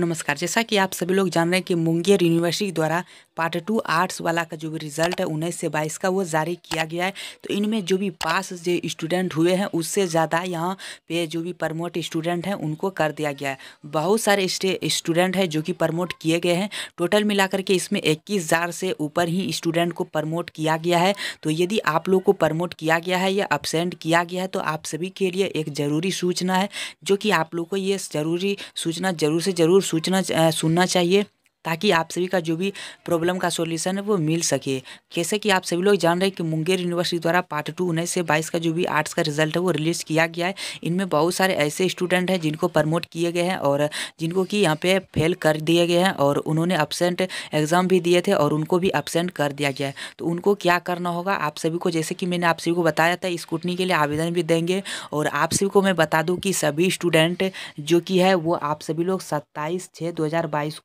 नमस्कार जैसा कि आप सभी लोग जान रहे हैं कि मुंगेर यूनिवर्सिटी द्वारा पार्ट टू आर्ट्स वाला का जो भी रिजल्ट है उन्नीस से बाईस का वो जारी किया गया है तो इनमें जो भी पास जो स्टूडेंट हुए हैं उससे ज़्यादा यहाँ पे जो भी प्रमोट स्टूडेंट हैं उनको कर दिया गया है बहुत सारे स्टूडेंट हैं जो कि प्रमोट किए गए हैं टोटल मिलाकर के इसमें इक्कीस से ऊपर ही स्टूडेंट को प्रमोट किया गया है तो यदि आप लोग को प्रमोट किया गया है या अपसेंट किया गया है तो आप सभी के लिए एक ज़रूरी सूचना है जो कि आप लोग को ये ज़रूरी सूचना जरूर से ज़रूर सूचना सुनना चाहिए ताकि आप सभी का जो भी प्रॉब्लम का सॉल्यूशन है वो मिल सके जैसे कि आप सभी लोग जान रहे हैं कि मुंगेर यूनिवर्सिटी द्वारा पार्ट टू उन्नीस से बाईस का जो भी आर्ट्स का रिजल्ट है वो रिलीज़ किया गया है इनमें बहुत सारे ऐसे स्टूडेंट हैं जिनको प्रमोट किए गए हैं और जिनको कि यहाँ पे फेल कर दिए गए हैं और उन्होंने अपसेंट एग्ज़ाम भी दिए थे और उनको भी अपसेंट कर दिया गया है तो उनको क्या करना होगा आप सभी को जैसे कि मैंने आप सभी को बताया था स्कूटनी के लिए आवेदन भी देंगे और आप सभी को मैं बता दूँ कि सभी स्टूडेंट जो कि है वो आप सभी लोग सत्ताईस छः दो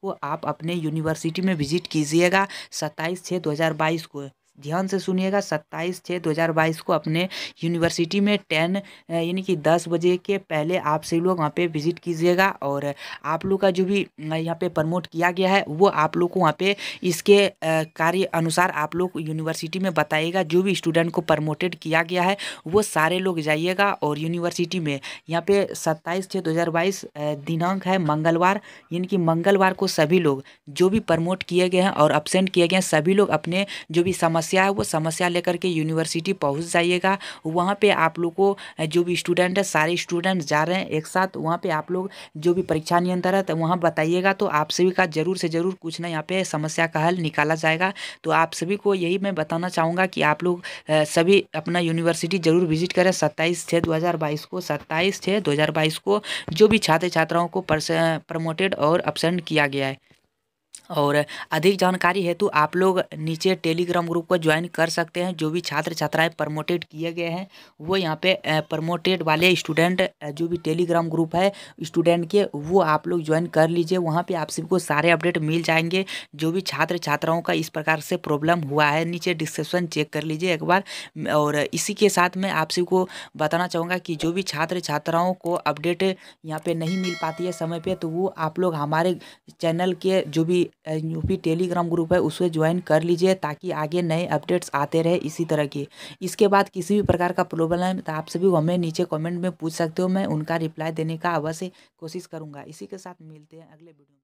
को आप अपने अपने यूनिवर्सिटी में विजिट कीजिएगा सत्ताईस छः दो हज़ार बाईस को ध्यान से सुनिएगा सत्ताईस छः दो हज़ार बाईस को अपने यूनिवर्सिटी में टेन यानी कि दस बजे के पहले आप सभी लोग वहाँ पे विजिट कीजिएगा और आप लोग का जो भी यहाँ पे प्रमोट किया गया है वो आप लोग को वहाँ पे इसके कार्य अनुसार आप लोग यूनिवर्सिटी में बताइएगा जो भी स्टूडेंट को प्रमोटेड किया गया है वो सारे लोग जाइएगा और यूनिवर्सिटी में यहाँ पर सत्ताईस छः दो हज़ार बाईस दिनांक है मंगलवार यानी कि मंगलवार को सभी लोग जो भी प्रमोट किए गए हैं और अपसेंट किए गए हैं सभी लोग अपने जो भी समस्या समस्या है वो समस्या लेकर के यूनिवर्सिटी पहुँच जाइएगा वहाँ पर आप लोग को जो भी स्टूडेंट है सारे स्टूडेंट जा रहे हैं एक साथ वहाँ पर आप लोग जो भी परीक्षा नियंत्रण है तो वहाँ बताइएगा तो आप सभी का ज़रूर से ज़रूर कुछ ना यहाँ पे समस्या का हल निकाला जाएगा तो आप सभी को यही मैं बताना चाहूँगा कि आप लोग सभी अपना यूनिवर्सिटी ज़रूर विजिट करें सत्ताईस छः दो को सत्ताईस छः दो को जो भी छात्र छात्राओं को प्रमोटेड और अपसेंड किया गया है और अधिक जानकारी हेतु आप लोग नीचे टेलीग्राम ग्रुप को ज्वाइन कर सकते हैं जो भी छात्र छात्राएं प्रमोटेड किए गए हैं वो यहाँ पे प्रमोटेड वाले स्टूडेंट जो भी टेलीग्राम ग्रुप है स्टूडेंट के वो आप लोग ज्वाइन कर लीजिए वहाँ पे आप सबको सारे अपडेट मिल जाएंगे जो भी छात्र छात्राओं का इस प्रकार से प्रॉब्लम हुआ है नीचे डिस्क्रिप्सन चेक कर लीजिए एक बार और इसी के साथ मैं आप सबको बताना चाहूँगा कि जो भी छात्र छात्राओं को अपडेट यहाँ पर नहीं मिल पाती है समय पर तो वो आप लोग हमारे चैनल के जो भी UP U P Telegram group है उसे ज्वाइन कर लीजिए ताकि आगे नए अपडेट्स आते रहे इसी तरह के इसके बाद किसी भी प्रकार का प्रॉब्लम है तो आप सभी हमें नीचे कमेंट में पूछ सकते हो मैं उनका रिप्लाई देने का अवश्य कोशिश करूँगा इसी के साथ मिलते हैं अगले वीडियो